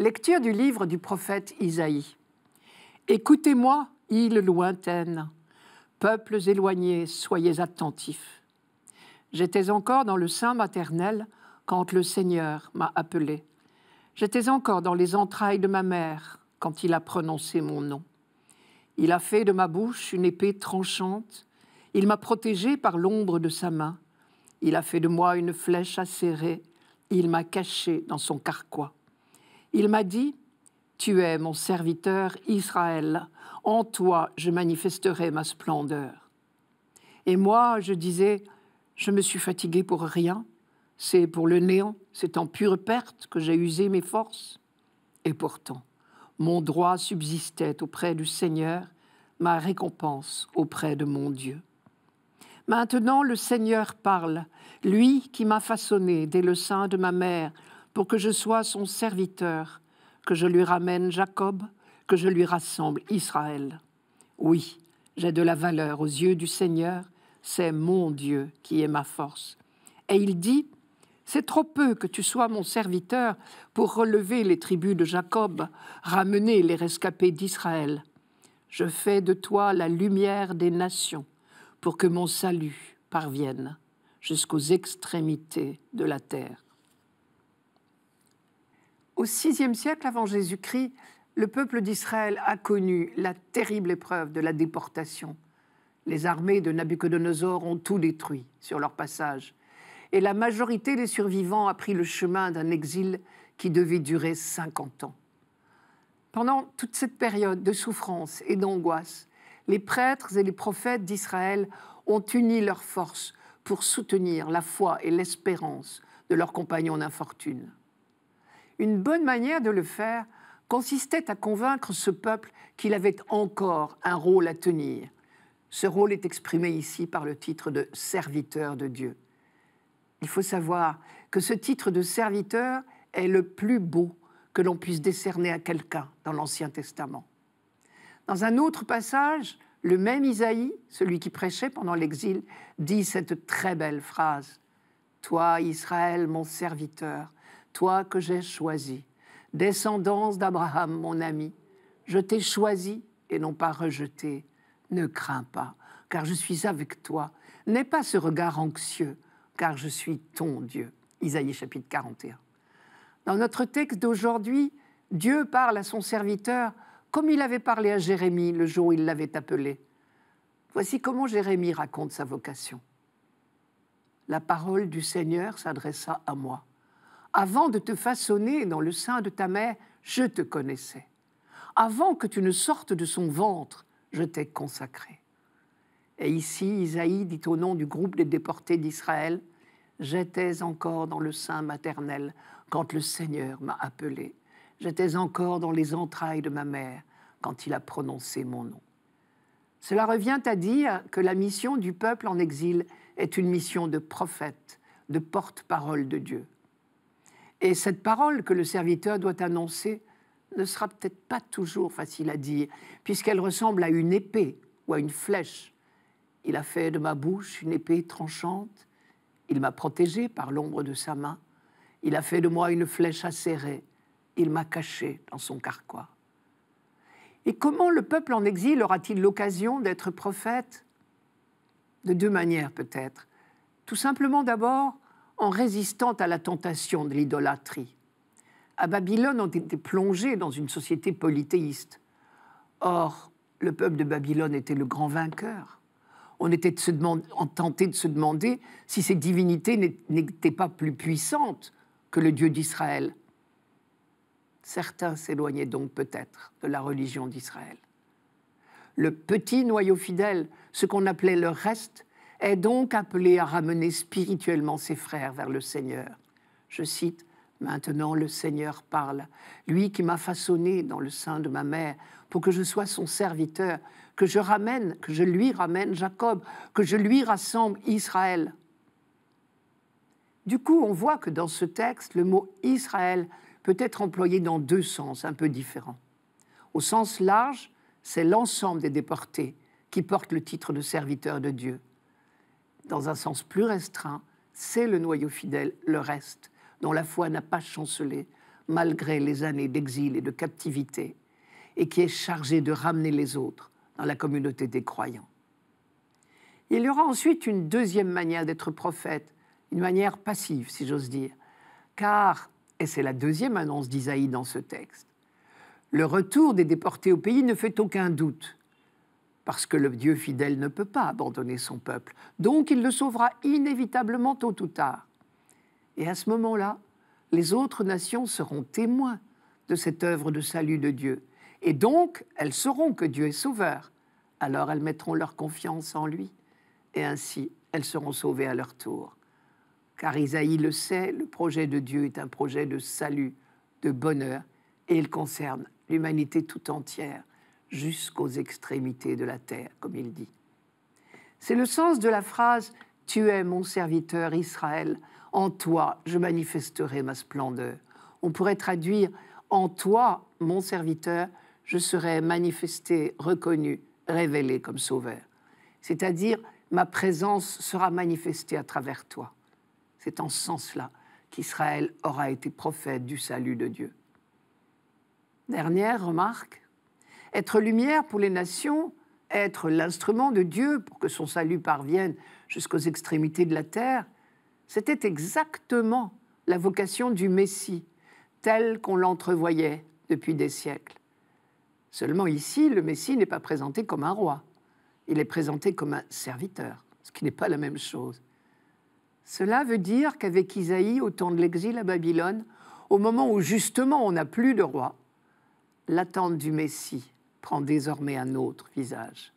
Lecture du livre du prophète Isaïe. Écoutez-moi, îles lointaines, peuples éloignés, soyez attentifs. J'étais encore dans le sein maternel quand le Seigneur m'a appelé. J'étais encore dans les entrailles de ma mère quand il a prononcé mon nom. Il a fait de ma bouche une épée tranchante. Il m'a protégé par l'ombre de sa main. Il a fait de moi une flèche acérée. Il m'a caché dans son carquois. Il m'a dit, Tu es mon serviteur Israël, en toi je manifesterai ma splendeur. Et moi, je disais, Je me suis fatigué pour rien, c'est pour le néant, c'est en pure perte que j'ai usé mes forces. Et pourtant, mon droit subsistait auprès du Seigneur, ma récompense auprès de mon Dieu. Maintenant le Seigneur parle, lui qui m'a façonné dès le sein de ma mère, pour que je sois son serviteur, que je lui ramène Jacob, que je lui rassemble Israël. Oui, j'ai de la valeur aux yeux du Seigneur, c'est mon Dieu qui est ma force. Et il dit, c'est trop peu que tu sois mon serviteur pour relever les tribus de Jacob, ramener les rescapés d'Israël. Je fais de toi la lumière des nations pour que mon salut parvienne jusqu'aux extrémités de la terre. Au VIe siècle avant Jésus-Christ, le peuple d'Israël a connu la terrible épreuve de la déportation. Les armées de Nabuchodonosor ont tout détruit sur leur passage, et la majorité des survivants a pris le chemin d'un exil qui devait durer 50 ans. Pendant toute cette période de souffrance et d'angoisse, les prêtres et les prophètes d'Israël ont uni leurs forces pour soutenir la foi et l'espérance de leurs compagnons d'infortune. Une bonne manière de le faire consistait à convaincre ce peuple qu'il avait encore un rôle à tenir. Ce rôle est exprimé ici par le titre de serviteur de Dieu. Il faut savoir que ce titre de serviteur est le plus beau que l'on puisse décerner à quelqu'un dans l'Ancien Testament. Dans un autre passage, le même Isaïe, celui qui prêchait pendant l'exil, dit cette très belle phrase. Toi, Israël, mon serviteur, toi que j'ai choisi, descendance d'Abraham, mon ami, je t'ai choisi et non pas rejeté. Ne crains pas, car je suis avec toi. N'aie pas ce regard anxieux, car je suis ton Dieu. Isaïe chapitre 41. Dans notre texte d'aujourd'hui, Dieu parle à son serviteur comme il avait parlé à Jérémie le jour où il l'avait appelé. Voici comment Jérémie raconte sa vocation. La parole du Seigneur s'adressa à moi. Avant de te façonner dans le sein de ta mère, je te connaissais. Avant que tu ne sortes de son ventre, je t'ai consacré. Et ici, Isaïe dit au nom du groupe des déportés d'Israël, J'étais encore dans le sein maternel quand le Seigneur m'a appelé. J'étais encore dans les entrailles de ma mère quand il a prononcé mon nom. Cela revient à dire que la mission du peuple en exil est une mission de prophète, de porte-parole de Dieu. Et cette parole que le serviteur doit annoncer ne sera peut-être pas toujours facile à dire, puisqu'elle ressemble à une épée ou à une flèche. Il a fait de ma bouche une épée tranchante, il m'a protégé par l'ombre de sa main, il a fait de moi une flèche acérée, il m'a caché dans son carquois. Et comment le peuple en exil aura-t-il l'occasion d'être prophète De deux manières peut-être. Tout simplement d'abord en résistant à la tentation de l'idolâtrie. À Babylone, on était plongé dans une société polythéiste. Or, le peuple de Babylone était le grand vainqueur. On était se tenté de se demander si ces divinités n'étaient pas plus puissantes que le Dieu d'Israël. Certains s'éloignaient donc peut-être de la religion d'Israël. Le petit noyau fidèle, ce qu'on appelait le reste, est donc appelé à ramener spirituellement ses frères vers le Seigneur. Je cite Maintenant le Seigneur parle, lui qui m'a façonné dans le sein de ma mère, pour que je sois son serviteur, que je ramène, que je lui ramène Jacob, que je lui rassemble Israël. Du coup, on voit que dans ce texte, le mot Israël peut être employé dans deux sens un peu différents. Au sens large, c'est l'ensemble des déportés qui portent le titre de serviteur de Dieu dans un sens plus restreint, c'est le noyau fidèle, le reste, dont la foi n'a pas chancelé malgré les années d'exil et de captivité, et qui est chargé de ramener les autres dans la communauté des croyants. Il y aura ensuite une deuxième manière d'être prophète, une manière passive, si j'ose dire, car, et c'est la deuxième annonce d'Isaïe dans ce texte, le retour des déportés au pays ne fait aucun doute parce que le Dieu fidèle ne peut pas abandonner son peuple. Donc il le sauvera inévitablement tôt ou tard. Et à ce moment-là, les autres nations seront témoins de cette œuvre de salut de Dieu. Et donc, elles sauront que Dieu est sauveur. Alors elles mettront leur confiance en lui, et ainsi elles seront sauvées à leur tour. Car Isaïe le sait, le projet de Dieu est un projet de salut, de bonheur, et il concerne l'humanité tout entière jusqu'aux extrémités de la terre, comme il dit. C'est le sens de la phrase Tu es mon serviteur Israël, en toi je manifesterai ma splendeur. On pourrait traduire En toi, mon serviteur, je serai manifesté, reconnu, révélé comme sauveur. C'est-à-dire ma présence sera manifestée à travers toi. C'est en ce sens-là qu'Israël aura été prophète du salut de Dieu. Dernière remarque, être lumière pour les nations, être l'instrument de Dieu pour que son salut parvienne jusqu'aux extrémités de la terre, c'était exactement la vocation du Messie, telle qu'on l'entrevoyait depuis des siècles. Seulement ici, le Messie n'est pas présenté comme un roi, il est présenté comme un serviteur, ce qui n'est pas la même chose. Cela veut dire qu'avec Isaïe, au temps de l'exil à Babylone, au moment où justement on n'a plus de roi, l'attente du Messie prend désormais un autre visage.